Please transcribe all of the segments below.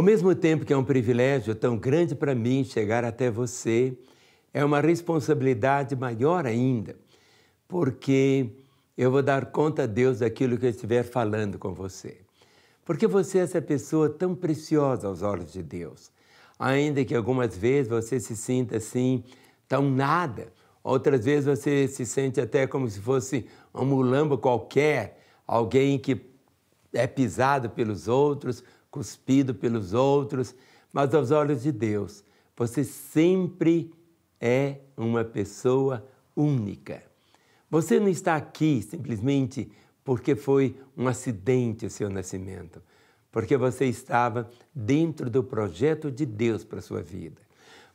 Ao mesmo tempo que é um privilégio tão grande para mim chegar até você, é uma responsabilidade maior ainda, porque eu vou dar conta a Deus daquilo que eu estiver falando com você. Porque você é essa pessoa tão preciosa aos olhos de Deus. Ainda que algumas vezes você se sinta assim, tão nada, outras vezes você se sente até como se fosse um mulambo qualquer, alguém que é pisado pelos outros, cuspido pelos outros, mas aos olhos de Deus, você sempre é uma pessoa única. Você não está aqui simplesmente porque foi um acidente o seu nascimento, porque você estava dentro do projeto de Deus para a sua vida.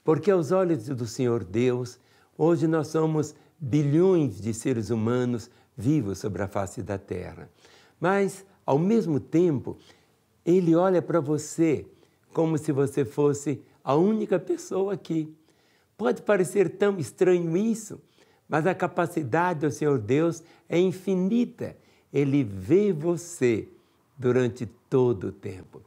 Porque aos olhos do Senhor Deus, hoje nós somos bilhões de seres humanos vivos sobre a face da terra. Mas, ao mesmo tempo, ele olha para você como se você fosse a única pessoa aqui. Pode parecer tão estranho isso, mas a capacidade do Senhor Deus é infinita. Ele vê você durante todo o tempo.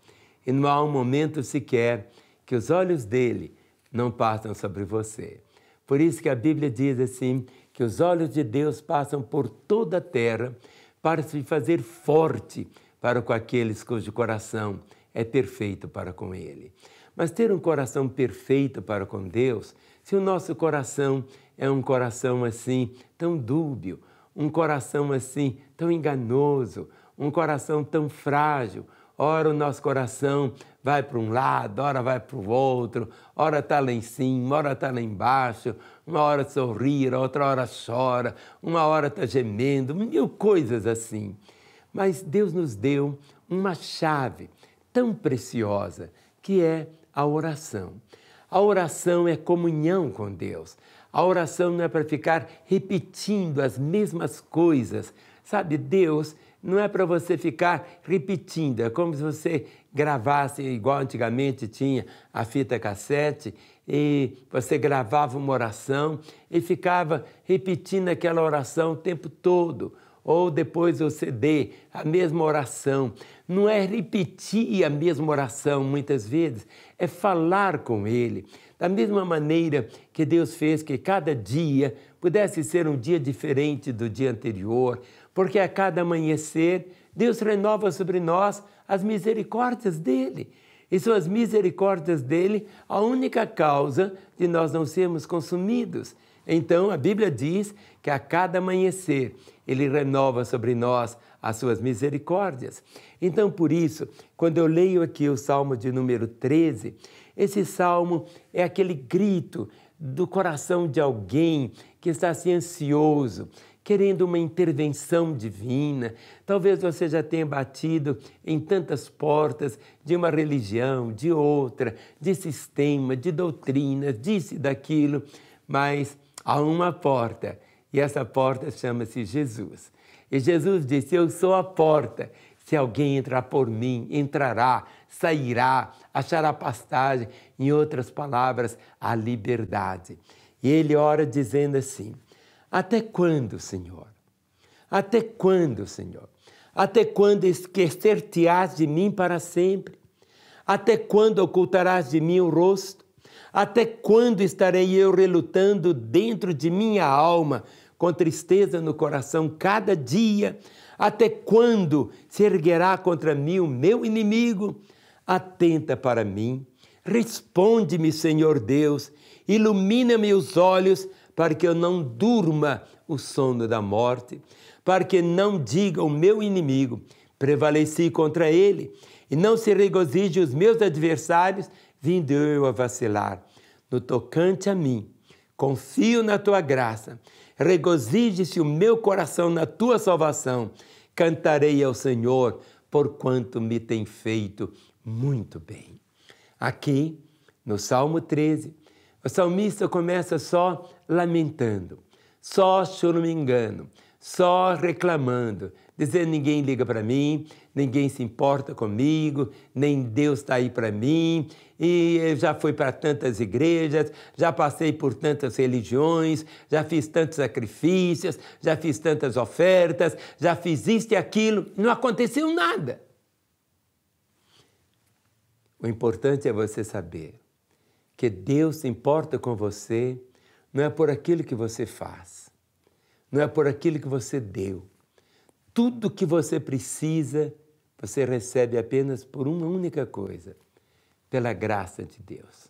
E não há um momento sequer que os olhos dele não passam sobre você. Por isso que a Bíblia diz assim: que os olhos de Deus passam por toda a terra para se fazer forte para com aqueles cujo coração é perfeito para com Ele. Mas ter um coração perfeito para com Deus, se o nosso coração é um coração assim tão dúbio, um coração assim tão enganoso, um coração tão frágil, ora o nosso coração vai para um lado, ora vai para o outro, ora está lá em cima, ora está lá embaixo, uma hora sorrir, outra hora chora, uma hora está gemendo, mil coisas assim. Mas Deus nos deu uma chave tão preciosa que é a oração. A oração é comunhão com Deus. A oração não é para ficar repetindo as mesmas coisas. Sabe, Deus não é para você ficar repetindo, é como se você gravasse, igual antigamente tinha a fita cassete, e você gravava uma oração e ficava repetindo aquela oração o tempo todo ou depois você dê a mesma oração. Não é repetir a mesma oração muitas vezes, é falar com ele. Da mesma maneira que Deus fez que cada dia pudesse ser um dia diferente do dia anterior, porque a cada amanhecer Deus renova sobre nós as misericórdias dele. E são as misericórdias dele a única causa de nós não sermos consumidos. Então a Bíblia diz que a cada amanhecer ele renova sobre nós as suas misericórdias. Então, por isso, quando eu leio aqui o Salmo de número 13, esse salmo é aquele grito do coração de alguém que está assim ansioso, querendo uma intervenção divina. Talvez você já tenha batido em tantas portas de uma religião, de outra, de sistema, de doutrina, disso daquilo, mas há uma porta e essa porta chama-se Jesus. E Jesus disse: Eu sou a porta. Se alguém entrar por mim, entrará, sairá, achará pastagem. Em outras palavras, a liberdade. E ele ora dizendo assim: Até quando, Senhor? Até quando, Senhor? Até quando esquecer-te-ás de mim para sempre? Até quando ocultarás de mim o rosto? Até quando estarei eu relutando dentro de minha alma, com tristeza no coração cada dia? Até quando se erguerá contra mim o meu inimigo? Atenta para mim, responde-me, Senhor Deus, ilumina-me os olhos para que eu não durma o sono da morte, para que não diga o meu inimigo, prevaleci contra ele, e não se regozije os meus adversários, vindo eu a vacilar no tocante a mim. Confio na tua graça. Regozije-se o meu coração na tua salvação. Cantarei ao Senhor, porquanto me tem feito muito bem. Aqui, no Salmo 13, o salmista começa só lamentando, só choramingando, só reclamando, dizendo: ninguém liga para mim, ninguém se importa comigo, nem Deus está aí para mim. E eu já fui para tantas igrejas, já passei por tantas religiões, já fiz tantos sacrifícios, já fiz tantas ofertas, já fiz isto e aquilo, não aconteceu nada. O importante é você saber que Deus se importa com você não é por aquilo que você faz, não é por aquilo que você deu, tudo que você precisa, você recebe apenas por uma única coisa: pela graça de Deus.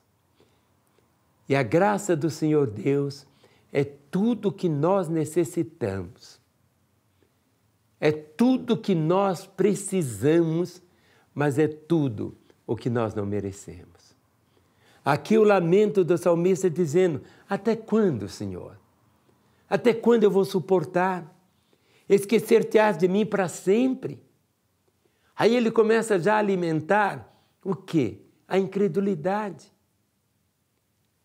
E a graça do Senhor Deus é tudo que nós necessitamos. É tudo que nós precisamos, mas é tudo o que nós não merecemos. Aqui o lamento do salmista dizendo: Até quando, Senhor? Até quando eu vou suportar? esquecer-te-ás de mim para sempre. Aí ele começa já a alimentar o quê? A incredulidade.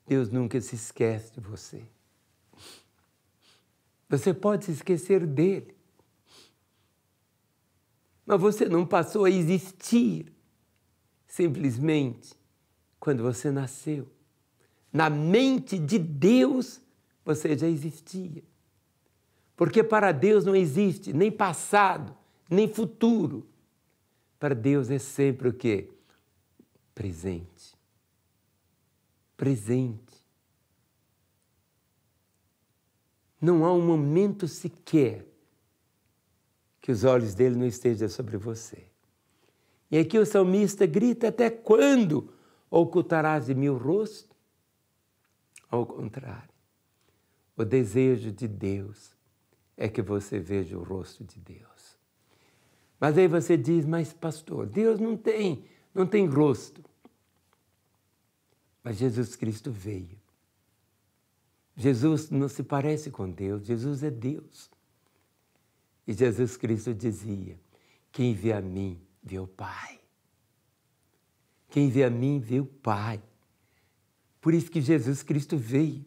Deus nunca se esquece de você. Você pode se esquecer dele, mas você não passou a existir simplesmente quando você nasceu. Na mente de Deus você já existia. Porque para Deus não existe nem passado, nem futuro. Para Deus é sempre o quê? Presente. Presente. Não há um momento sequer que os olhos dele não estejam sobre você. E aqui o salmista grita: Até quando ocultarás de mim o rosto? Ao contrário, o desejo de Deus é que você veja o rosto de Deus. Mas aí você diz, mas pastor, Deus não tem, não tem rosto. Mas Jesus Cristo veio. Jesus não se parece com Deus, Jesus é Deus. E Jesus Cristo dizia: Quem vê a mim, vê o Pai. Quem vê a mim, vê o Pai. Por isso que Jesus Cristo veio,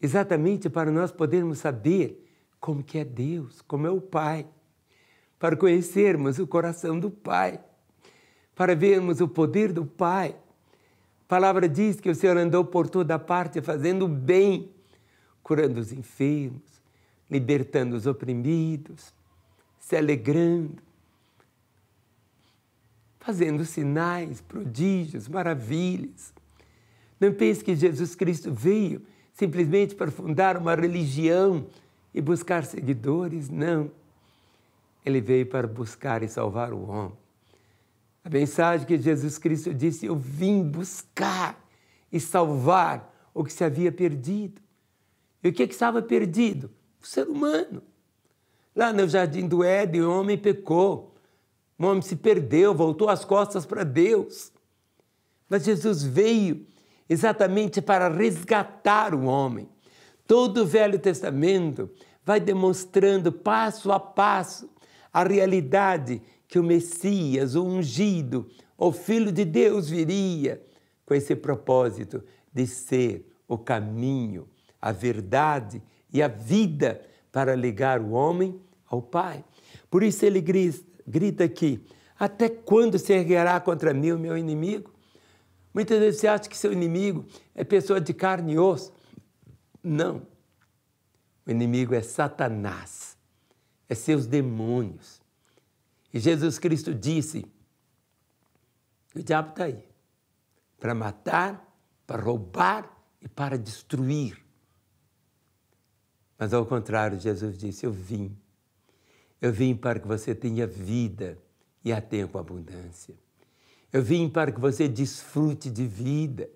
exatamente para nós podermos saber como que é Deus, como é o Pai, para conhecermos o coração do Pai, para vermos o poder do Pai. A palavra diz que o Senhor andou por toda parte fazendo bem, curando os enfermos, libertando os oprimidos, se alegrando, fazendo sinais, prodígios, maravilhas. Não pense que Jesus Cristo veio simplesmente para fundar uma religião e buscar seguidores, não. Ele veio para buscar e salvar o homem. A mensagem que Jesus Cristo disse: Eu vim buscar e salvar o que se havia perdido. E o que, é que estava perdido? O ser humano. Lá no jardim do Éden, o homem pecou. O homem se perdeu, voltou as costas para Deus. Mas Jesus veio exatamente para resgatar o homem, Todo o Velho Testamento vai demonstrando passo a passo a realidade que o Messias, o ungido, o Filho de Deus viria com esse propósito de ser o caminho, a verdade e a vida para ligar o homem ao Pai. Por isso ele grita aqui: Até quando se erguerá contra mim o meu inimigo? Muitas vezes você acha que seu inimigo é pessoa de carne e osso, não. O inimigo é Satanás, é seus demônios. E Jesus Cristo disse: o diabo está aí para matar, para roubar e para destruir. Mas ao contrário, Jesus disse: Eu vim. Eu vim para que você tenha vida e a tenha com abundância. Eu vim para que você desfrute de vida.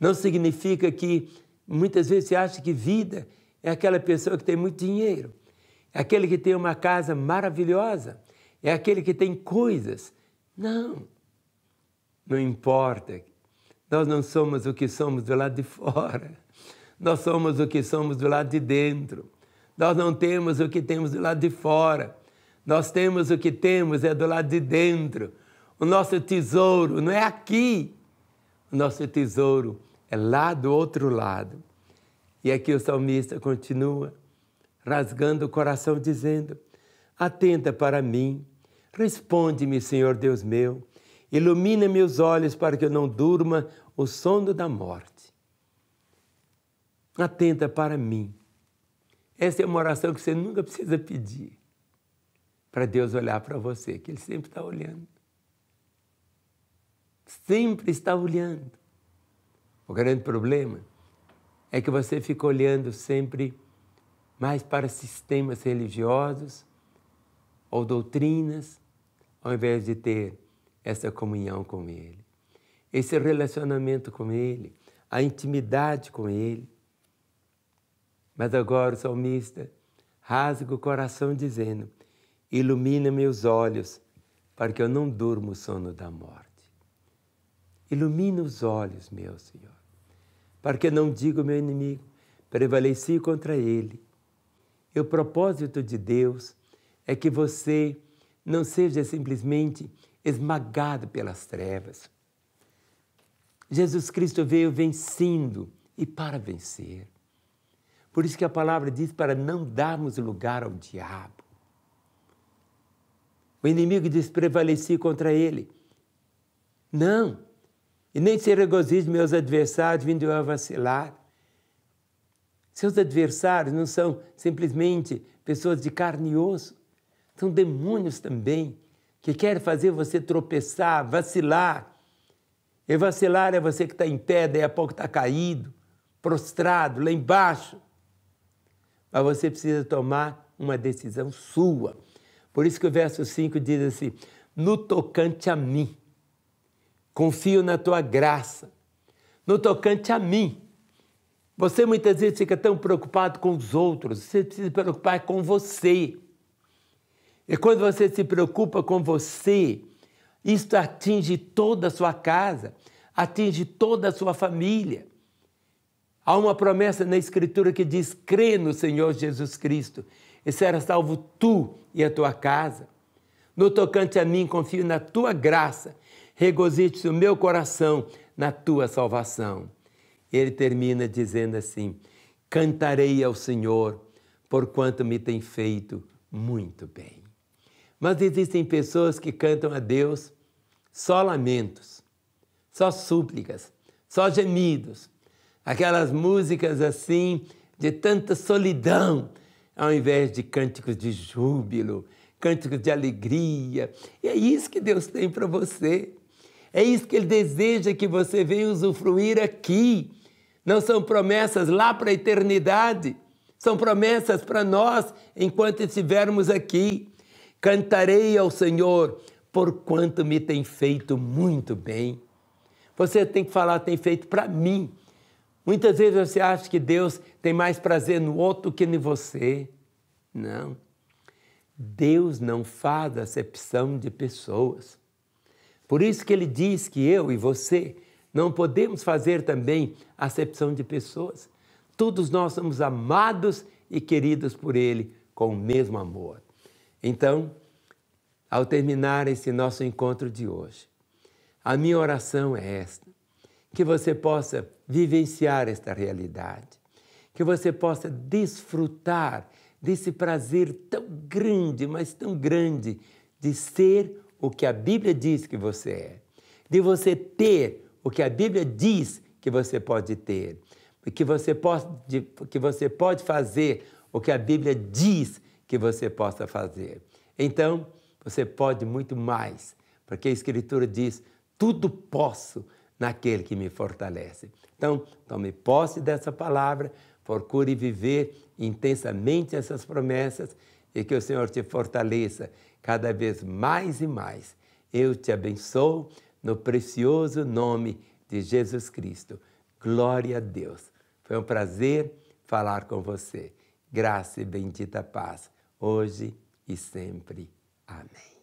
Não significa que Muitas vezes você acha que vida é aquela pessoa que tem muito dinheiro, é aquele que tem uma casa maravilhosa, é aquele que tem coisas. Não, não importa. Nós não somos o que somos do lado de fora, nós somos o que somos do lado de dentro. Nós não temos o que temos do lado de fora, nós temos o que temos é do lado de dentro. O nosso tesouro não é aqui, o nosso tesouro é lá do outro lado. E aqui o salmista continua, rasgando o coração, dizendo: Atenta para mim, responde-me, Senhor Deus meu, ilumina meus olhos para que eu não durma o sono da morte. Atenta para mim. Essa é uma oração que você nunca precisa pedir para Deus olhar para você, que Ele sempre está olhando. Sempre está olhando. O grande problema é que você fica olhando sempre mais para sistemas religiosos ou doutrinas, ao invés de ter essa comunhão com Ele, esse relacionamento com Ele, a intimidade com Ele. Mas agora o salmista rasga o coração dizendo: Ilumina meus olhos para que eu não durmo o sono da morte. Ilumina os olhos, meu Senhor para que não diga o meu inimigo, prevaleci contra ele. E o propósito de Deus é que você não seja simplesmente esmagado pelas trevas. Jesus Cristo veio vencendo e para vencer. Por isso que a palavra diz para não darmos lugar ao diabo. O inimigo diz: prevaleci contra ele. Não, e nem Seragozis, meus adversários, vindo a vacilar. Seus adversários não são simplesmente pessoas de carne e osso, são demônios também, que querem fazer você tropeçar, vacilar. E vacilar é você que está em pé, daí a pouco está caído, prostrado, lá embaixo. Mas você precisa tomar uma decisão sua. Por isso que o verso 5 diz assim: no tocante a mim confio na tua graça. No tocante a mim, você muitas vezes fica tão preocupado com os outros, você precisa se preocupar com você. E quando você se preocupa com você, isto atinge toda a sua casa, atinge toda a sua família. Há uma promessa na Escritura que diz: crê no Senhor Jesus Cristo e serás salvo tu e a tua casa. No tocante a mim, confio na tua graça regozije-se o meu coração na tua salvação. Ele termina dizendo assim: Cantarei ao Senhor, porquanto me tem feito muito bem. Mas existem pessoas que cantam a Deus só lamentos, só súplicas, só gemidos, aquelas músicas assim de tanta solidão, ao invés de cânticos de júbilo, cânticos de alegria. E é isso que Deus tem para você. É isso que ele deseja que você venha usufruir aqui. Não são promessas lá para a eternidade, são promessas para nós enquanto estivermos aqui. Cantarei ao Senhor, por quanto me tem feito muito bem. Você tem que falar, tem feito para mim. Muitas vezes você acha que Deus tem mais prazer no outro que em você. Não. Deus não faz acepção de pessoas. Por isso que ele diz que eu e você não podemos fazer também acepção de pessoas. Todos nós somos amados e queridos por ele com o mesmo amor. Então, ao terminar esse nosso encontro de hoje, a minha oração é esta: que você possa vivenciar esta realidade, que você possa desfrutar desse prazer tão grande, mas tão grande, de ser o que a Bíblia diz que você é, de você ter o que a Bíblia diz que você pode ter, que você pode, que você pode fazer o que a Bíblia diz que você possa fazer. Então, você pode muito mais, porque a Escritura diz: tudo posso naquele que me fortalece. Então, tome posse dessa palavra, procure viver intensamente essas promessas e que o Senhor te fortaleça cada vez mais e mais. Eu te abençoo no precioso nome de Jesus Cristo. Glória a Deus. Foi um prazer falar com você. Graça e bendita paz, hoje e sempre. Amém.